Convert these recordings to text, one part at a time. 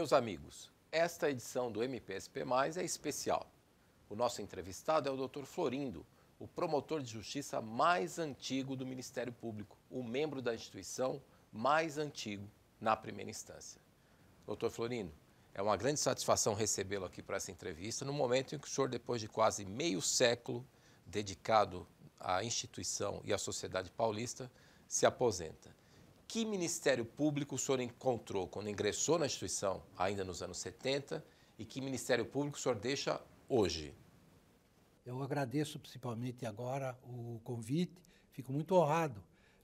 Meus amigos, esta edição do MPSP Mais é especial. O nosso entrevistado é o Dr. Florindo, o promotor de justiça mais antigo do Ministério Público, o membro da instituição mais antigo na primeira instância. Doutor Florindo, é uma grande satisfação recebê-lo aqui para essa entrevista, no momento em que o senhor, depois de quase meio século dedicado à instituição e à sociedade paulista, se aposenta que Ministério Público o senhor encontrou quando ingressou na instituição, ainda nos anos 70, e que Ministério Público o senhor deixa hoje? Eu agradeço principalmente agora o convite, fico muito honrado,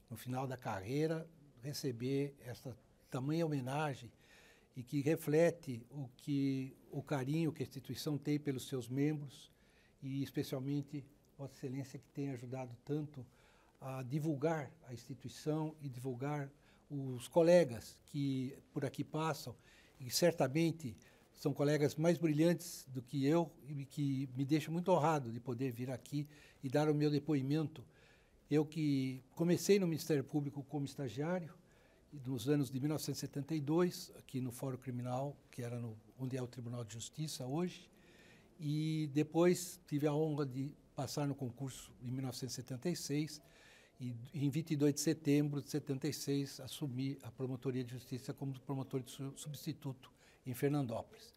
no final da carreira, receber esta tamanha homenagem e que reflete o que o carinho que a instituição tem pelos seus membros e especialmente Vossa Excelência que tem ajudado tanto a divulgar a instituição e divulgar os colegas que por aqui passam, e certamente são colegas mais brilhantes do que eu e que me deixam muito honrado de poder vir aqui e dar o meu depoimento. Eu que comecei no Ministério Público como estagiário nos anos de 1972 aqui no Fórum Criminal, que era no, onde é o Tribunal de Justiça hoje, e depois tive a honra de passar no concurso em 1976 e em 22 de setembro de 76 assumi a Promotoria de Justiça como promotor de substituto em Fernandópolis.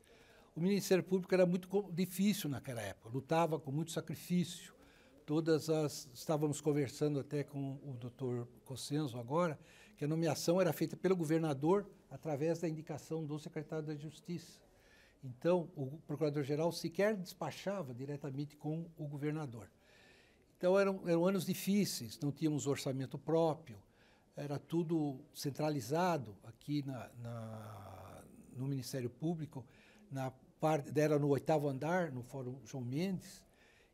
O Ministério Público era muito difícil naquela época, lutava com muito sacrifício. Todas as estávamos conversando até com o Dr. Cossenzo agora, que a nomeação era feita pelo governador através da indicação do secretário da Justiça. Então, o procurador-geral sequer despachava diretamente com o governador. Então eram, eram anos difíceis, não tínhamos orçamento próprio, era tudo centralizado aqui na, na no Ministério Público, na parte era no oitavo andar, no Fórum João Mendes,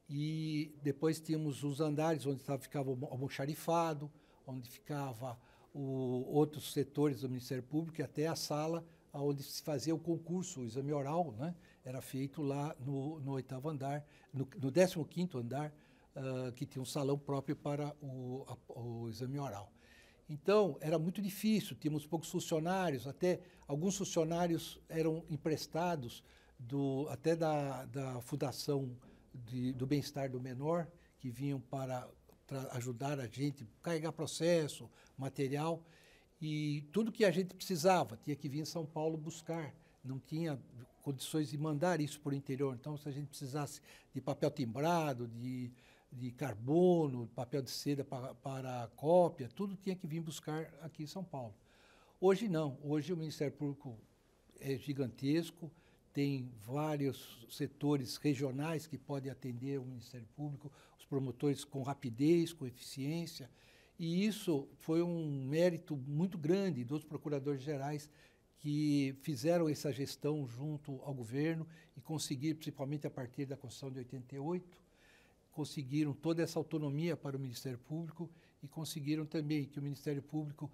e depois tínhamos os andares onde ficava o almoxarifado, onde ficava o, outros setores do Ministério Público e até a sala onde se fazia o concurso, o exame oral, né? era feito lá no, no oitavo andar, no décimo quinto andar, uh, que tinha um salão próprio para o, a, o exame oral. Então, era muito difícil, tínhamos poucos funcionários, até alguns funcionários eram emprestados do, até da, da Fundação de, do Bem-Estar do Menor, que vinham para ajudar a gente, carregar processo, material, e tudo que a gente precisava tinha que vir em São Paulo buscar. Não tinha condições de mandar isso para o interior. Então, se a gente precisasse de papel timbrado, de de carbono, papel de seda para, para cópia, tudo tinha que vir buscar aqui em São Paulo. Hoje não, hoje o Ministério Público é gigantesco, tem vários setores regionais que podem atender o Ministério Público, os promotores com rapidez, com eficiência, e isso foi um mérito muito grande dos procuradores gerais que fizeram essa gestão junto ao governo e conseguiram, principalmente a partir da Constituição de 88, conseguiram toda essa autonomia para o Ministério Público e conseguiram também que o Ministério Público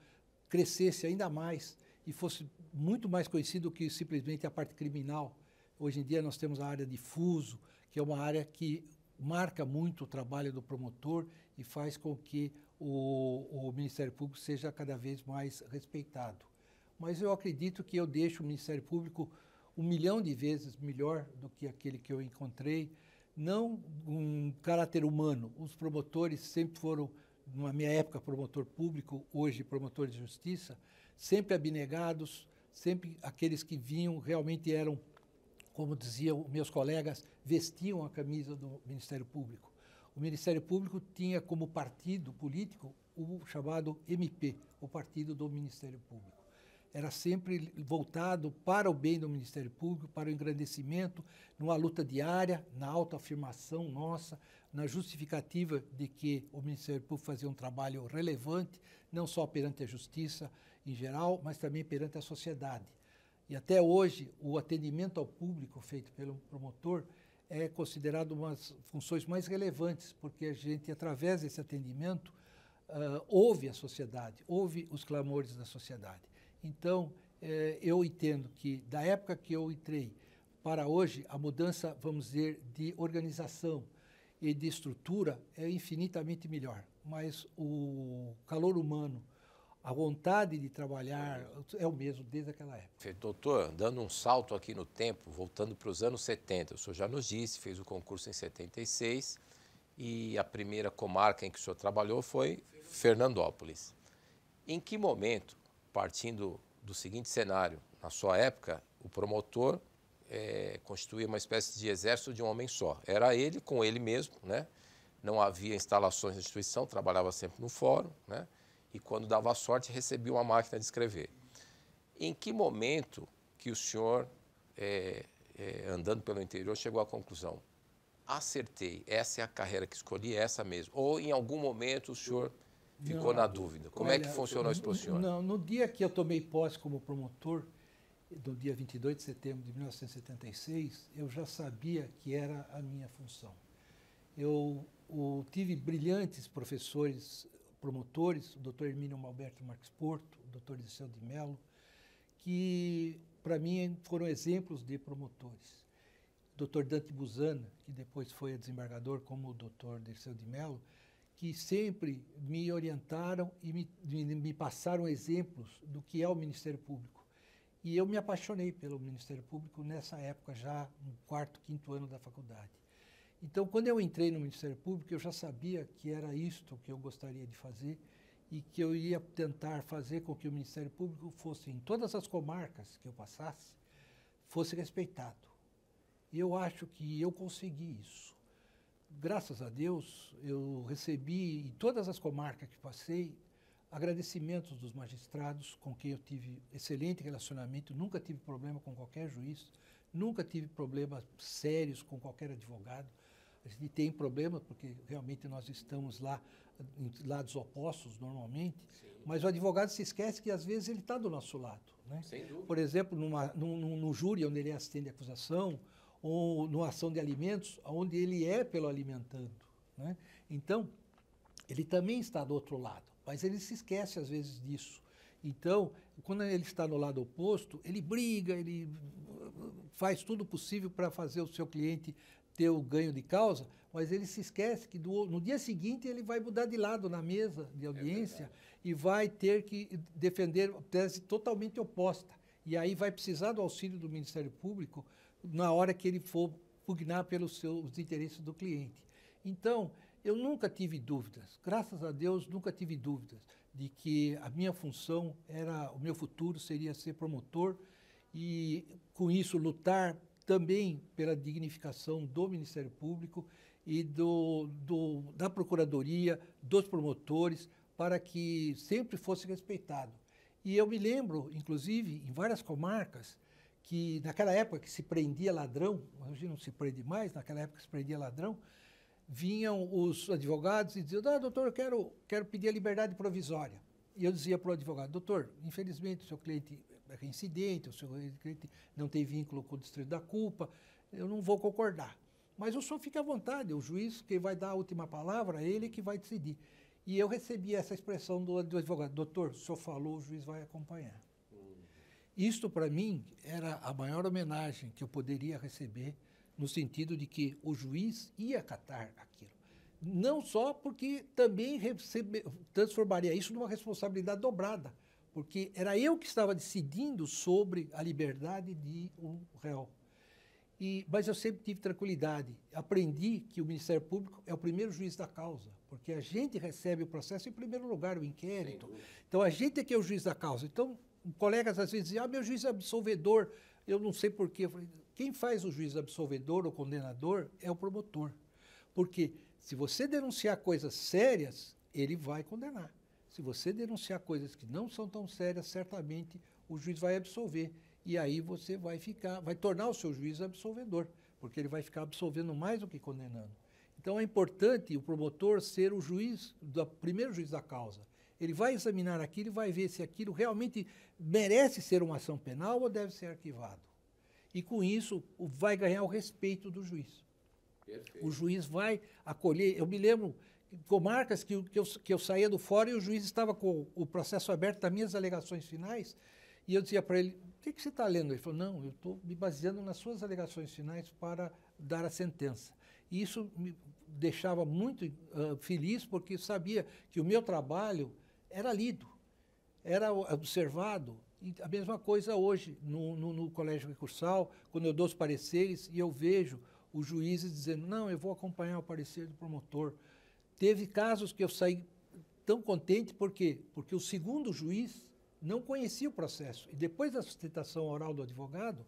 crescesse ainda mais e fosse muito mais conhecido que simplesmente a parte criminal. Hoje em dia nós temos a área de fuso, que é uma área que marca muito o trabalho do promotor e faz com que o, o Ministério Público seja cada vez mais respeitado. Mas eu acredito que eu deixo o Ministério Público um milhão de vezes melhor do que aquele que eu encontrei não um caráter humano. Os promotores sempre foram, na minha época, promotor público, hoje promotor de justiça, sempre abnegados, sempre aqueles que vinham realmente eram, como diziam meus colegas, vestiam a camisa do Ministério Público. O Ministério Público tinha como partido político o chamado MP, o Partido do Ministério Público era sempre voltado para o bem do Ministério Público, para o engrandecimento, numa luta diária, na autoafirmação nossa, na justificativa de que o Ministério Público fazia um trabalho relevante, não só perante a justiça em geral, mas também perante a sociedade. E até hoje, o atendimento ao público feito pelo promotor é considerado uma das funções mais relevantes, porque a gente, através desse atendimento, uh, ouve a sociedade, ouve os clamores da sociedade. Então, eh, eu entendo que da época que eu entrei para hoje, a mudança, vamos dizer, de organização e de estrutura é infinitamente melhor. Mas o calor humano, a vontade de trabalhar é o mesmo desde aquela época. Doutor, dando um salto aqui no tempo, voltando para os anos 70, o senhor já nos disse, fez o concurso em 76 e a primeira comarca em que o senhor trabalhou foi Fernandópolis. Em que momento partindo do seguinte cenário: na sua época, o promotor é, constituía uma espécie de exército de um homem só. Era ele com ele mesmo, né? Não havia instalações na instituição, trabalhava sempre no fórum, né? E quando dava sorte, recebia uma máquina de escrever. Em que momento que o senhor, é, é, andando pelo interior, chegou à conclusão? Acertei, essa é a carreira que escolhi, é essa mesmo. Ou em algum momento o senhor Ficou na dúvida. Como Olha, é que funcionou isso para o senhor? Não, no dia que eu tomei posse como promotor, no dia 22 de setembro de 1976, eu já sabia que era a minha função. Eu tive brilhantes professores, promotores, o doutor Hermínio Malberto Marques Porto, o doutor Liceu de Mello, que para mim foram exemplos de promotores. O doutor Dante Buzana, que depois foi desembargador como o doutor Dirceu de Mello, que sempre me orientaram e me, me passaram exemplos do que é o Ministério Público. E eu me apaixonei pelo Ministério Público nessa época, já no quarto, quinto ano da faculdade. Então, quando eu entrei no Ministério Público, eu já sabia que era isto que eu gostaria de fazer e que eu ia tentar fazer com que o Ministério Público fosse, em todas as comarcas que eu passasse, fosse respeitado. E eu acho que eu consegui isso graças a Deus, eu recebi, em todas as comarcas que passei, agradecimentos dos magistrados com quem eu tive excelente relacionamento, nunca tive problema com qualquer juiz, nunca tive problemas sérios com qualquer advogado. A gente tem problema porque realmente nós estamos lá em lados opostos normalmente, Sim. mas o advogado se esquece que às vezes ele está do nosso lado. Né? Por exemplo, numa, num, num, no júri onde ele é assistente acusação ou no ação de alimentos, onde ele é pelo alimentando. Né? Então, ele também está do outro lado, mas ele se esquece às vezes disso. Então, quando ele está no lado oposto, ele briga, ele uh, uh, faz tudo possível para fazer o seu cliente ter o ganho de causa, mas ele se esquece que do, no dia seguinte ele vai mudar de lado na mesa de audiência é e vai ter que defender tese totalmente oposta. E aí vai precisar do auxílio do Ministério Público na hora que ele for pugnar pelos seus interesses do cliente. Então, eu nunca tive dúvidas, graças a Deus, nunca tive dúvidas de que a minha função era, o meu futuro seria ser promotor e, com isso, lutar também pela dignificação do Ministério Público e do, do, da Procuradoria, dos promotores, para que sempre fosse respeitado. E eu me lembro, inclusive, em várias comarcas, que naquela época que se prendia ladrão, hoje não se prende mais, naquela época que se prendia ladrão, vinham os advogados e diziam, ah, doutor, eu quero, quero pedir a liberdade provisória. E eu dizia para o advogado, doutor, infelizmente o seu cliente é reincidente, o seu cliente não tem vínculo com o distrito da culpa, eu não vou concordar. Mas o senhor fica à vontade, o juiz que vai dar a última palavra, é ele que vai decidir. E eu recebi essa expressão do, do advogado, doutor, o senhor falou, o juiz vai acompanhar. Isto, para mim, era a maior homenagem que eu poderia receber, no sentido de que o juiz ia acatar aquilo. Não só porque também recebe, transformaria isso numa responsabilidade dobrada, porque era eu que estava decidindo sobre a liberdade de um réu. E, mas eu sempre tive tranquilidade. Aprendi que o Ministério Público é o primeiro juiz da causa, porque a gente recebe o processo em primeiro lugar, o inquérito. Então a gente é que é o juiz da causa. Então colegas às vezes dizem, ah, meu juiz absolvedor, eu não sei porquê. Quem faz o juiz absolvedor ou condenador é o promotor. Porque se você denunciar coisas sérias, ele vai condenar. Se você denunciar coisas que não são tão sérias, certamente o juiz vai absolver. E aí você vai ficar, vai tornar o seu juiz absolvedor, porque ele vai ficar absolvendo mais do que condenando. Então é importante o promotor ser o juiz, o primeiro juiz da causa. Ele vai examinar aquilo e vai ver se aquilo realmente merece ser uma ação penal ou deve ser arquivado. E com isso vai ganhar o respeito do juiz. Perfeito. O juiz vai acolher. Eu me lembro comarcas que, que, eu, que eu saía do fórum e o juiz estava com o processo aberto das minhas alegações finais. E eu dizia para ele: o que, que você está lendo? Ele falou: não, eu estou me baseando nas suas alegações finais para dar a sentença. E isso me deixava muito uh, feliz, porque sabia que o meu trabalho era lido, era observado. A mesma coisa hoje no, no, no colégio recursal, quando eu dou os pareceres e eu vejo os juízes dizendo: não, eu vou acompanhar o parecer do promotor. Teve casos que eu saí tão contente, por quê? Porque o segundo juiz não conhecia o processo. E depois da sustentação oral do advogado,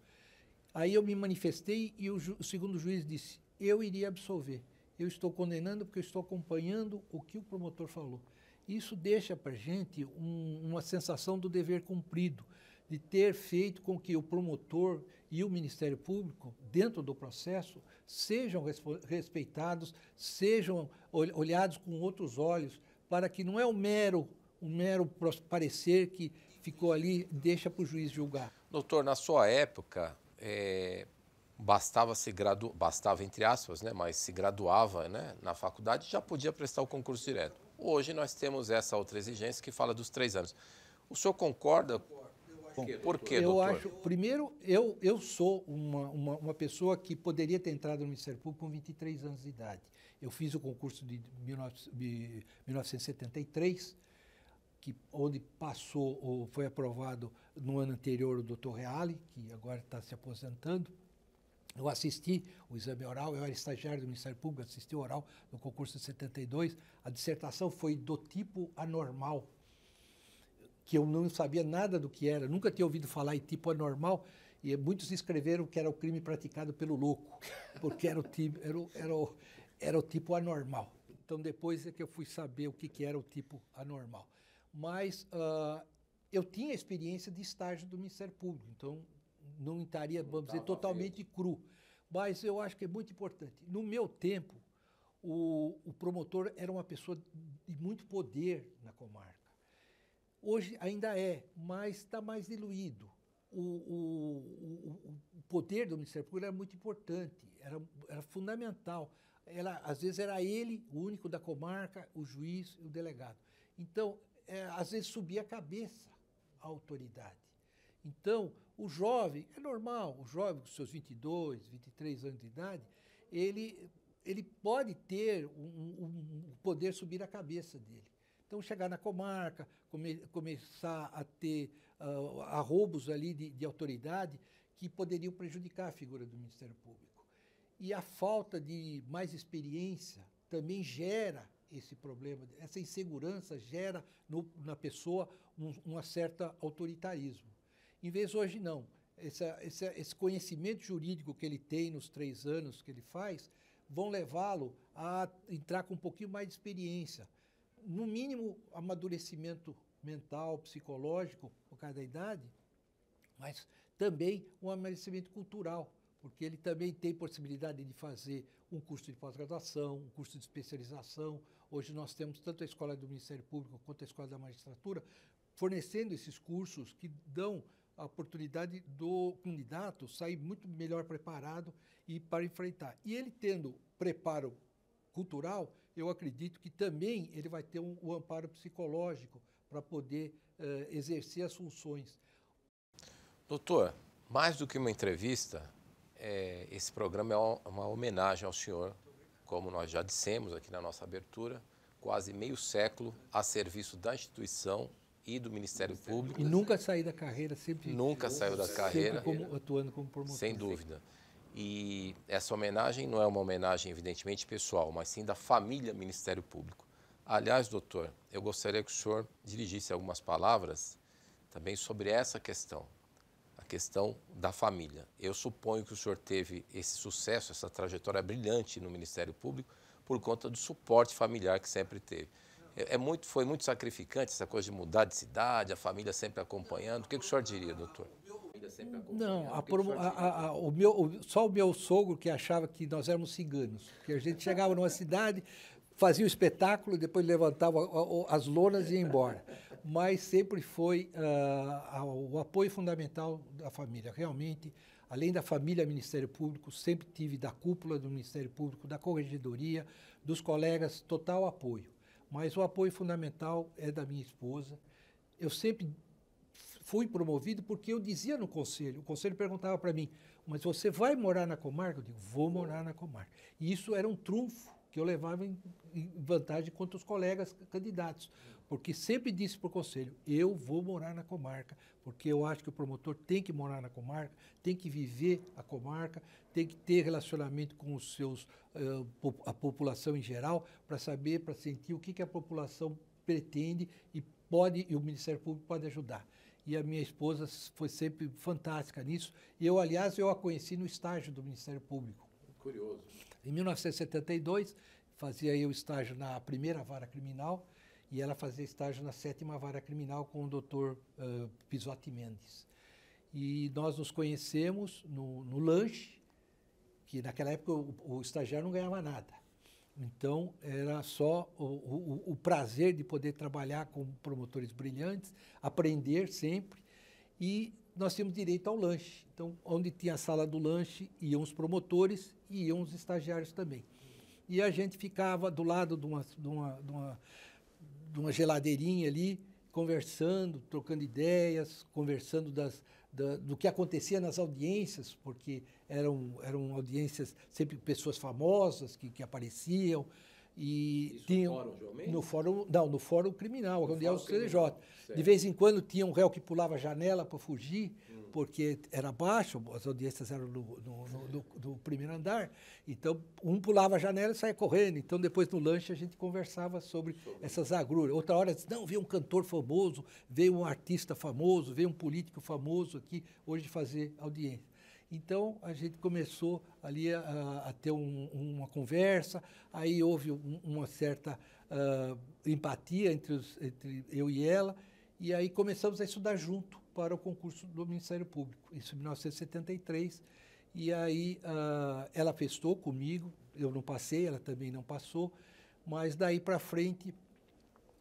aí eu me manifestei e o, ju o segundo juiz disse: eu iria absolver. Eu estou condenando porque eu estou acompanhando o que o promotor falou. Isso deixa para a gente um, uma sensação do dever cumprido, de ter feito com que o promotor e o Ministério Público, dentro do processo, sejam respeitados, sejam olhados com outros olhos, para que não é um mero, um mero parecer que ficou ali, deixa para o juiz julgar. Doutor, na sua época, é, bastava se graduar, bastava entre aspas, né, mas se graduava né, na faculdade já podia prestar o concurso direto. Hoje nós temos essa outra exigência que fala dos três anos. O senhor concorda? Bom, por quê, doutor? Eu acho, primeiro, eu, eu sou uma, uma, uma, pessoa que poderia ter entrado no Ministério Público com 23 anos de idade. Eu fiz o concurso de 19, 1973, que, onde passou, foi aprovado no ano anterior o doutor Reale, que agora está se aposentando. Eu assisti o exame oral, eu era estagiário do Ministério Público, assisti o oral no concurso de 72. A dissertação foi do tipo anormal, que eu não sabia nada do que era, nunca tinha ouvido falar em tipo anormal. E muitos escreveram que era o crime praticado pelo louco, porque era o, tipo, era o, era o, era o tipo anormal. Então depois é que eu fui saber o que, que era o tipo anormal. Mas uh, eu tinha experiência de estágio do Ministério Público, então não estaria, não vamos dizer, totalmente feito. cru. Mas eu acho que é muito importante. No meu tempo, o, o promotor era uma pessoa de muito poder na comarca. Hoje ainda é, mas está mais diluído. O, o, o, poder do Ministério Público era muito importante, era, era fundamental. Ela às vezes era ele, o único da comarca, o juiz e o delegado. Então, é, às vezes subia a cabeça a autoridade. Então, o jovem, é normal, o jovem com seus 22, 23 anos de idade, ele, ele pode ter um, um poder subir a cabeça dele. Então, chegar na comarca, come, começar a ter uh, arrobos ali de, de autoridade que poderiam prejudicar a figura do Ministério Público. E a falta de mais experiência também gera esse problema, essa insegurança gera no, na pessoa um, um certo autoritarismo. Em vez hoje, não. Esse, esse, esse conhecimento jurídico que ele tem nos três anos que ele faz vão levá-lo a entrar com um pouquinho mais de experiência. No mínimo, amadurecimento mental, psicológico, por causa da idade, mas também um amadurecimento cultural, porque ele também tem possibilidade de fazer um curso de pós-graduação, um curso de especialização. Hoje nós temos tanto a escola do Ministério Público quanto a escola da magistratura fornecendo esses cursos que dão a oportunidade do candidato sair muito melhor preparado e para enfrentar. E ele tendo preparo cultural, eu acredito que também ele vai ter um, um amparo psicológico para poder uh, exercer as funções. Doutor, mais do que uma entrevista, é, esse programa é uma homenagem ao senhor, como nós já dissemos aqui na nossa abertura, quase meio século a serviço da instituição e do Ministério Público. E nunca saí da carreira, sempre. Nunca saiu da carreira. Como, atuando como promotor. Sem dúvida. E essa homenagem não é uma homenagem, evidentemente, pessoal, mas sim da família Ministério Público. Aliás, doutor, eu gostaria que o senhor dirigisse algumas palavras também sobre essa questão, a questão da família. Eu suponho que o senhor teve esse sucesso, essa trajetória brilhante no Ministério Público, por conta do suporte familiar que sempre teve. É, é, muito, foi muito sacrificante essa coisa de mudar de cidade, a família sempre acompanhando. O que, que o senhor diria, doutor? Não, a, a, a, o meu, só o meu sogro que achava que nós éramos ciganos. Porque a gente chegava numa cidade, fazia o espetáculo, depois levantava as lonas e ia embora. Mas sempre foi uh, o apoio fundamental da família. Realmente, além da família Ministério Público, sempre tive da cúpula do Ministério Público, da corregedoria, dos colegas, total apoio. Mas o apoio fundamental é da minha esposa. Eu sempre fui promovido porque eu dizia no conselho, o conselho perguntava para mim, mas você vai morar na comarca? Eu digo, vou morar na comarca. E isso era um trunfo que eu levava em vantagem contra os colegas candidatos, porque sempre disse para o conselho: eu vou morar na comarca, porque eu acho que o promotor tem que morar na comarca, tem que viver a comarca, tem que ter relacionamento com os seus a população em geral para saber, para sentir o que, a população pretende e pode e o Ministério Público pode ajudar e a minha esposa foi sempre fantástica nisso. Eu, aliás, eu a conheci no estágio do Ministério Público. Curioso. Em 1972, fazia eu estágio na primeira vara criminal e ela fazia estágio na sétima vara criminal com o doutor uh, Pisotti Mendes. E nós nos conhecemos no, no lanche, que naquela época o, o, estagiário não ganhava nada. Então era só o, o, o prazer de poder trabalhar com promotores brilhantes, aprender sempre e nós tínhamos direito ao lanche. Então, onde tinha a sala do lanche, iam os promotores e iam os estagiários também. E a gente ficava do lado de uma, de uma, de uma, de uma geladeirinha ali, conversando, trocando ideias, conversando das, da, do que acontecia nas audiências, porque eram, eram audiências sempre pessoas famosas que, que apareciam. E Isso tinha, no fórum, no fórum, não, no fórum criminal, no onde fórum é o CDJ. De vez em quando tinha um réu que pulava a janela para fugir, hum. porque era baixo, as audiências eram no, no, no, no, primeiro andar. Então, um pulava a janela e saia correndo. Então, depois no lanche, a gente conversava sobre, sobre. essas agruras. Outra hora, disse, não, veio um cantor famoso, veio um artista famoso, veio um político famoso aqui, hoje fazer audiência então a gente começou ali a, a ter um, uma conversa, aí houve um, uma certa uh, empatia entre, os, entre, eu e ela, e aí começamos a estudar junto para o concurso do Ministério Público, isso em 1973. E aí uh, ela festou comigo, eu não passei, ela também não passou, mas daí para frente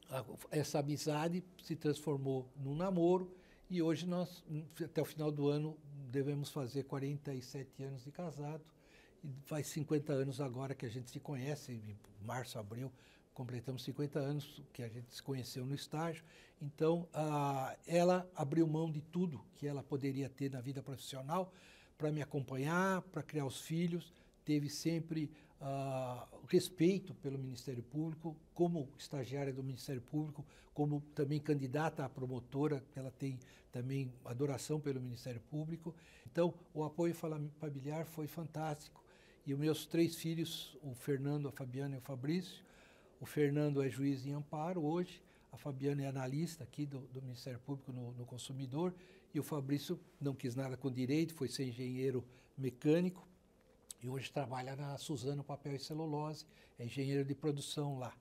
a, essa amizade se transformou num namoro e hoje nós, até o final do ano, devemos fazer 47 anos de casado. E faz 50 anos agora que a gente se conhece, em março, abril, completamos 50 anos que a gente se conheceu no estágio. Então, a, ela abriu mão de tudo que ela poderia ter na vida profissional para me acompanhar, para criar os filhos. Teve sempre uh, respeito pelo Ministério Público, como estagiária do Ministério Público, como também candidata à promotora, ela tem também adoração pelo Ministério Público. Então, o apoio familiar foi fantástico. E os meus três filhos, o Fernando, a Fabiana e o Fabrício, o Fernando é juiz em amparo hoje, a Fabiana é analista aqui do, do Ministério Público no, no, Consumidor e o Fabrício não quis nada com direito, foi ser engenheiro mecânico e hoje trabalha na Suzano Papel e Celulose, é engenheiro de produção lá.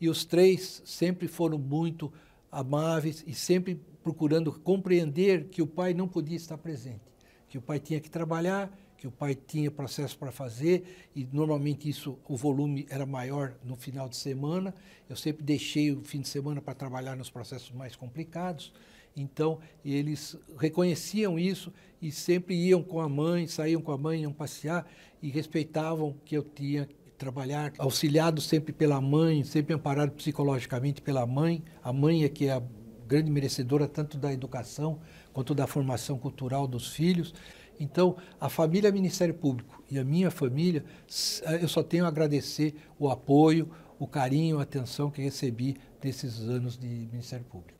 E os três sempre foram muito amáveis e sempre procurando compreender que o pai não podia estar presente, que o pai tinha que trabalhar, que o pai tinha processo para fazer e normalmente isso o volume era maior no final de semana. Eu sempre deixei o fim de semana para trabalhar nos processos mais complicados. Então, eles reconheciam isso e sempre iam com a mãe, saíam com a mãe, iam passear e respeitavam que eu tinha que trabalhar, auxiliado sempre pela mãe, sempre amparado psicologicamente pela mãe. A mãe é que é a grande merecedora tanto da educação quanto da formação cultural dos filhos. Então, a família é Ministério Público e a minha família, eh, eu só tenho a agradecer o apoio, o carinho, a atenção que recebi desses anos de Ministério Público.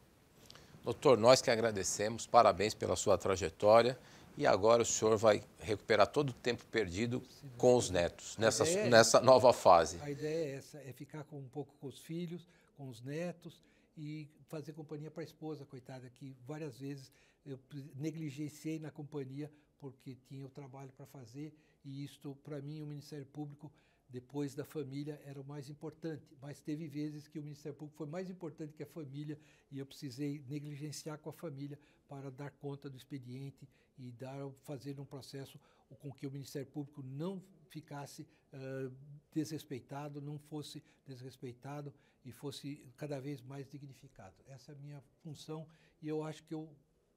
Doutor, nós que agradecemos, parabéns pela sua trajetória. E agora o senhor vai recuperar todo o tempo perdido com os netos, nessa, é, nessa nova fase. A ideia é essa, é ficar com, um pouco com os filhos, com os netos e fazer companhia para a esposa, coitada, que várias vezes eu negligenciei na companhia porque tinha o trabalho para fazer e isto, para mim, o Ministério Público depois da família era o mais importante, mas teve vezes que o Ministério Público foi mais importante que a família e eu precisei negligenciar com a família para dar conta do expediente e dar fazer um processo com que o Ministério Público não ficasse uh, desrespeitado, não fosse desrespeitado e fosse cada vez mais dignificado. Essa é a minha função e eu acho que eu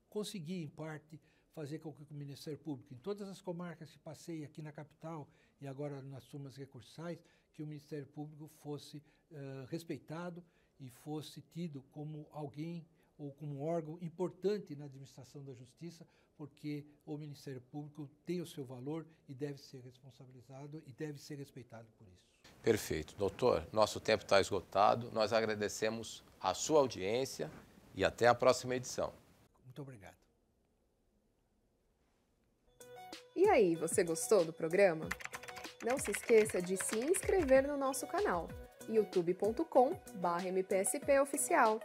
consegui, em parte, fazer com que o Ministério Público, em todas as comarcas que passei aqui na capital e agora nas turmas recursais, que o Ministério Público fosse uh, respeitado e fosse tido como alguém ou como um órgão importante na administração da justiça, porque o Ministério Público tem o seu valor e deve ser responsabilizado e deve ser respeitado por isso. Perfeito. Doutor, nosso tempo está esgotado. Nós agradecemos a sua audiência e até a próxima edição. Muito obrigado. E aí, você gostou do programa? Não se esqueça de se inscrever no nosso canal youtube.com/mpspoficial.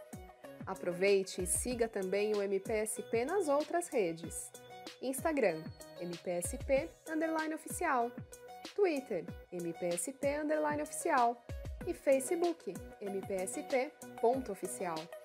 Aproveite e siga também o MPSP nas outras redes: Instagram MPSP oficial, Twitter MPSP oficial e Facebook MPSP.oficial.